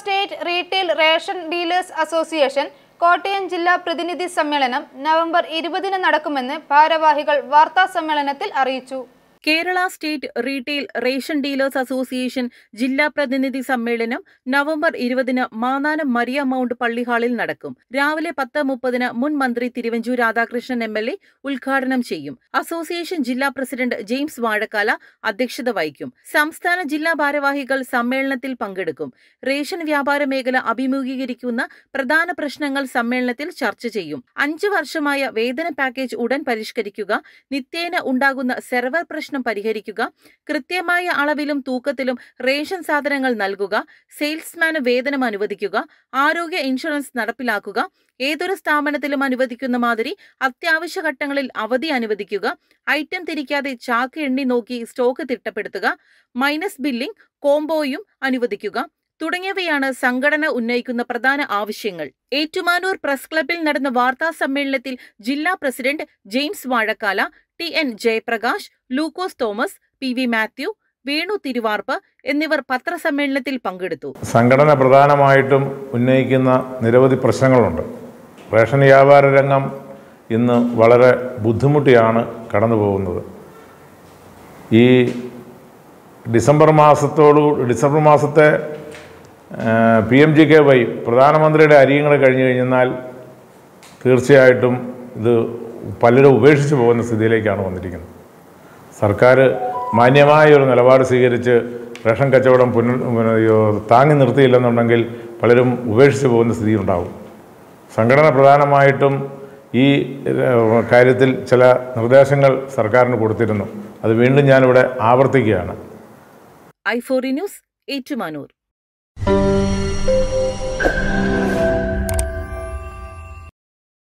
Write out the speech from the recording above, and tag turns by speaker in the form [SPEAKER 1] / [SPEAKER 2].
[SPEAKER 1] state retail ration dealers association Kottayam ജില്ലാ പ്രതിനിധി സമ്മേളനം നവംബർ ഇരുപതിന് നടക്കുമെന്ന് ഭാരവാഹികൾ വാർത്താ സമ്മേളനത്തിൽ അറിയിച്ചു Kerala state retail ration dealers association ജില്ലാ പ്രതിനിധി സമ്മേളനം നവംബർ ഇരുപതിന് മാന്നാനം മരിയ മൗണ്ട് പള്ളിഹാളിൽ നടക്കും രാവിലെ പത്ത് മുപ്പതിന് മുൻ മന്ത്രി Thiruvanchoor Radhakrishnan M L A ഉദ്ഘാടനം ചെയ്യും അസോസിയേഷൻ ജില്ലാ പ്രസിഡന്റ് ജെയിംസ് വാഴക്കാല അധ്യക്ഷത വഹിക്കും സംസ്ഥാന ജില്ലാ ഭാരവാഹികൾ സമ്മേളനത്തിൽ പങ്കെടുക്കും റേഷൻ വ്യാപാര മേഖല അഭിമുഖീകരിക്കുന്ന പ്രധാന പ്രശ്നങ്ങൾ സമ്മേളനത്തിൽ ചർച്ച ചെയ്യും അഞ്ചു വർഷമായ വേതന പാക്കേജ് ഉടൻ പരിഷ്കരിക്കുക നിത്യേന ഉണ്ടാകുന്ന സെർവർ പ്രശ്നം പ്രശ്നം പരിഹരിക്കുക കൃത്യമായ അളവിലും തൂക്കത്തിലും റേഷൻ സാധനങ്ങൾ നൽകുക സെയിൽസ്മാന് വേതനം അനുവദിക്കുക ആരോഗ്യ ഇൻഷുറൻസ് നടപ്പിലാക്കുക ഏതൊരു സ്ഥാപനത്തിലും അനുവദിക്കുന്ന മാതിരി അത്യാവശ്യ ഘട്ടങ്ങളിൽ അവധി അനുവദിക്കുക ഐറ്റം തിരിക്കാതെ ചാക്ക് എണ്ണി നോക്കി സ്റ്റോക്ക് തിട്ടപ്പെടുത്തുക മൈനസ് ബില്ലിംഗ് കോംബോയും അനുവദിക്കുക തുടങ്ങിയവയാണ് സംഘടന ഉന്നയിക്കുന്ന പ്രധാന ആവശ്യങ്ങൾ ഏറ്റുമാനൂർ പ്രസ് ക്ലബിൽ നടന്ന വാർത്താ സമ്മേളനത്തിൽ ജില്ലാ president James Vazhakkala T N Jayaprakash Lukose Thomas P V Mathew Venu Thiruvarppu എന്നിവർ പത്രസമ്മേളനത്തിൽ പങ്കെടുത്തു
[SPEAKER 2] സംഘടന പ്രധാനമായിട്ടും ഉന്നയിക്കുന്ന നിരവധി പ്രശ്നങ്ങളുണ്ട് റേഷൻ വ്യാപാര രംഗം ഇന്ന് വളരെ ബുദ്ധിമുട്ടിയാണ് കടന്നു പോകുന്നത് ഈ ഡിസംബർ മാസത്തോടു ഡിസംബർ മാസത്തെ P M G K Y പ്രധാനമന്ത്രിയുടെ അരിയങ്ങൾ കഴിഞ്ഞു കഴിഞ്ഞാൽ തീർച്ചയായിട്ടും ഇത് പലരും ഉപേക്ഷിച്ച് പോകുന്ന സ്ഥിതിയിലേക്കാണ് വന്നിരിക്കുന്നത് സർക്കാർ മാന്യമായ ഒരു നിലപാട് സ്വീകരിച്ച് റേഷൻ കച്ചവടം പുന താങ്ങി നിർത്തിയില്ലെന്നുണ്ടെങ്കിൽ പലരും ഉപേക്ഷിച്ച് പോകുന്ന സ്ഥിതി ഉണ്ടാകും സംഘടന പ്രധാനമായിട്ടും ഈ കാര്യത്തിൽ ചില നിർദ്ദേശങ്ങൾ സർക്കാരിന് കൊടുത്തിരുന്നു അത് വീണ്ടും ഞാനിവിടെ ആവർത്തിക്കുകയാണ്
[SPEAKER 1] ഐ ഫോറി ന്യൂസ് ഏറ്റുമാനൂർ